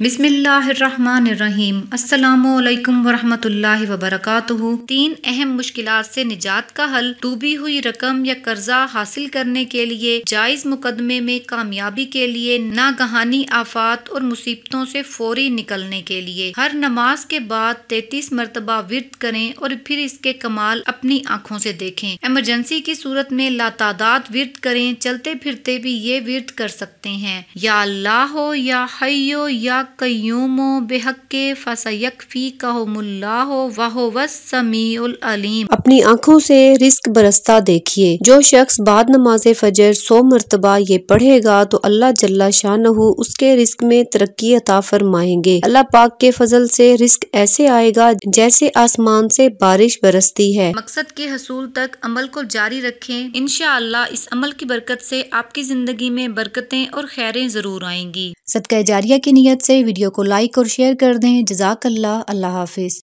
बिस्मिल्लाम अल्लाम वरहमतुल्लाहि वबरकातुह तीन अहम मुश्किल से निजात का हल डूबी हुई रकम या कर्जा हासिल करने के लिए जायज़ मुकदमे में कामयाबी के लिए नागहानी आफात और मुसीबतों से फौरी निकलने के लिए हर नमाज के बाद तैतीस मरतबा विरत करें और फिर इसके कमाल अपनी आँखों से देखें एमरजेंसी की सूरत में लातादात विरत करें चलते फिरते भी ये विरत कर सकते हैं या अल्लाह हो या हयो या क़यूम बेहक फ़सयकफ़ी कहमुल्ला वाह वसमीम अपनी आँखों से रिस्क बरसता देखिए जो शख्स बाद नमाज फजर सो मरतबा ये पढ़ेगा तो अल्लाह जल्ला शाह उसके रिस्क में तरक्की अता फरमाएंगे अल्लाह पाक के फजल से रिस्क ऐसे आएगा जैसे आसमान से बारिश बरसती है मकसद के हसूल तक अमल को जारी रखें इन इस अमल की बरकत से आपकी जिंदगी में बरकतें और खैरें जरूर आएंगी सदका जारिया की नीयत से से वीडियो को लाइक और शेयर कर दें जजाकल्ला अल्लाह हाफिज़